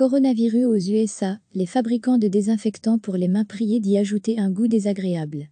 Coronavirus aux USA, les fabricants de désinfectants pour les mains priés d'y ajouter un goût désagréable.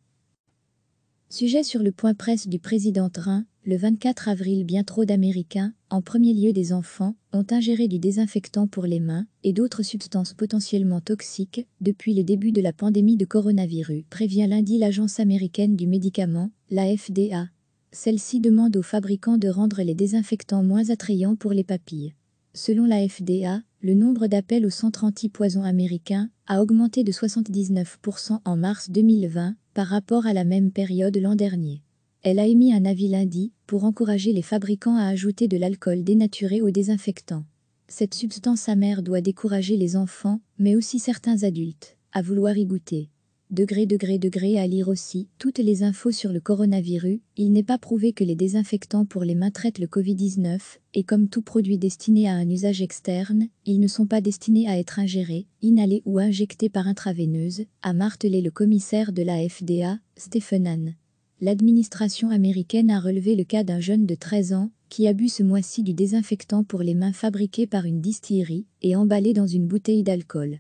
Sujet sur le point presse du président Trump, le 24 avril bien trop d'Américains, en premier lieu des enfants, ont ingéré du désinfectant pour les mains et d'autres substances potentiellement toxiques depuis le début de la pandémie de coronavirus, prévient lundi l'Agence américaine du médicament, la FDA. Celle-ci demande aux fabricants de rendre les désinfectants moins attrayants pour les papilles. Selon la FDA, le nombre d'appels au centre anti-poison américain a augmenté de 79% en mars 2020 par rapport à la même période l'an dernier. Elle a émis un avis lundi pour encourager les fabricants à ajouter de l'alcool dénaturé aux désinfectants. Cette substance amère doit décourager les enfants, mais aussi certains adultes, à vouloir y goûter. Degré, degré, degré à lire aussi. Toutes les infos sur le coronavirus, il n'est pas prouvé que les désinfectants pour les mains traitent le Covid-19, et comme tout produit destiné à un usage externe, ils ne sont pas destinés à être ingérés, inhalés ou injectés par intraveineuse, a martelé le commissaire de la FDA, Stephen Hahn. L'administration américaine a relevé le cas d'un jeune de 13 ans qui a bu ce mois-ci du désinfectant pour les mains fabriqué par une distillerie et emballé dans une bouteille d'alcool.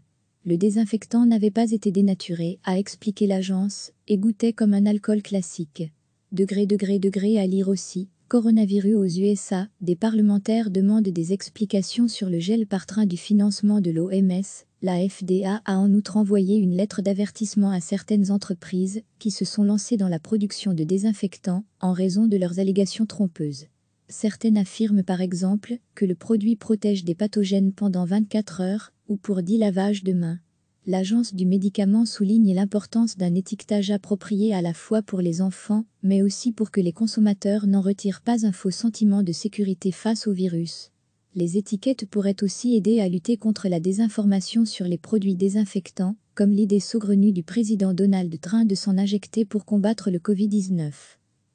Le désinfectant n'avait pas été dénaturé, a expliqué l'agence, et goûtait comme un alcool classique. Degré, degré, degré à lire aussi. Coronavirus aux USA, des parlementaires demandent des explications sur le gel par train du financement de l'OMS. La FDA a en outre envoyé une lettre d'avertissement à certaines entreprises qui se sont lancées dans la production de désinfectants en raison de leurs allégations trompeuses. Certaines affirment par exemple que le produit protège des pathogènes pendant 24 heures ou pour 10 lavages de mains. L'agence du médicament souligne l'importance d'un étiquetage approprié à la fois pour les enfants, mais aussi pour que les consommateurs n'en retirent pas un faux sentiment de sécurité face au virus. Les étiquettes pourraient aussi aider à lutter contre la désinformation sur les produits désinfectants, comme l'idée saugrenue du président Donald Trump de s'en injecter pour combattre le Covid-19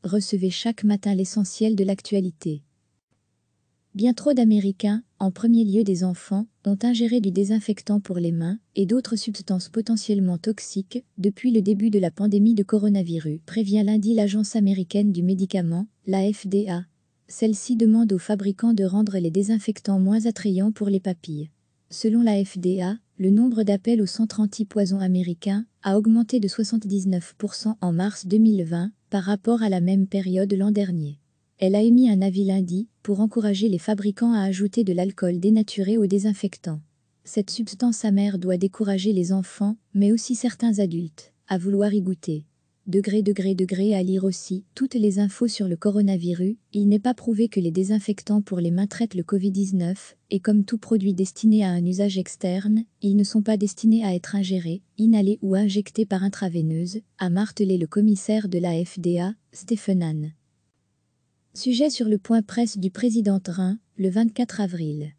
recevez chaque matin l'essentiel de l'actualité. Bien trop d'Américains, en premier lieu des enfants, ont ingéré du désinfectant pour les mains et d'autres substances potentiellement toxiques depuis le début de la pandémie de coronavirus, prévient lundi l'Agence américaine du médicament, la FDA. Celle-ci demande aux fabricants de rendre les désinfectants moins attrayants pour les papilles. Selon la FDA, le nombre d'appels au centre anti-poison américain a augmenté de 79% en mars 2020 par rapport à la même période l'an dernier. Elle a émis un avis lundi pour encourager les fabricants à ajouter de l'alcool dénaturé aux désinfectants. Cette substance amère doit décourager les enfants, mais aussi certains adultes, à vouloir y goûter degré degré degré à lire aussi toutes les infos sur le coronavirus, il n'est pas prouvé que les désinfectants pour les mains traitent le Covid-19, et comme tout produit destiné à un usage externe, ils ne sont pas destinés à être ingérés, inhalés ou injectés par intraveineuse, a martelé le commissaire de la FDA, Stephen Hahn. Sujet sur le point presse du président Rhin, le 24 avril.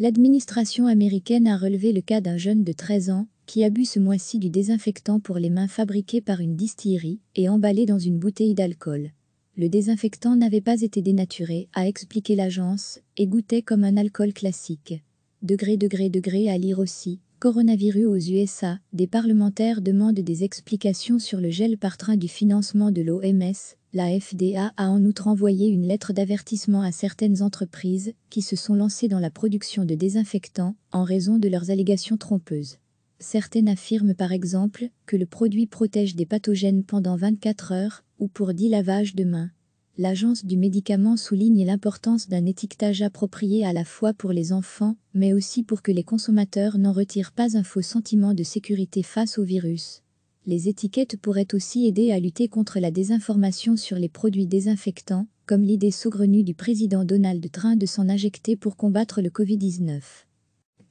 L'administration américaine a relevé le cas d'un jeune de 13 ans, qui a bu ce mois-ci du désinfectant pour les mains fabriqué par une distillerie et emballé dans une bouteille d'alcool. Le désinfectant n'avait pas été dénaturé, a expliqué l'agence, et goûtait comme un alcool classique. Degré, degré, degré à lire aussi. Coronavirus aux USA, des parlementaires demandent des explications sur le gel par train du financement de l'OMS. La FDA a en outre envoyé une lettre d'avertissement à certaines entreprises qui se sont lancées dans la production de désinfectants en raison de leurs allégations trompeuses. Certaines affirment par exemple que le produit protège des pathogènes pendant 24 heures ou pour 10 lavages de mains. L'agence du médicament souligne l'importance d'un étiquetage approprié à la fois pour les enfants, mais aussi pour que les consommateurs n'en retirent pas un faux sentiment de sécurité face au virus. Les étiquettes pourraient aussi aider à lutter contre la désinformation sur les produits désinfectants, comme l'idée saugrenue du président Donald Trump de s'en injecter pour combattre le Covid-19.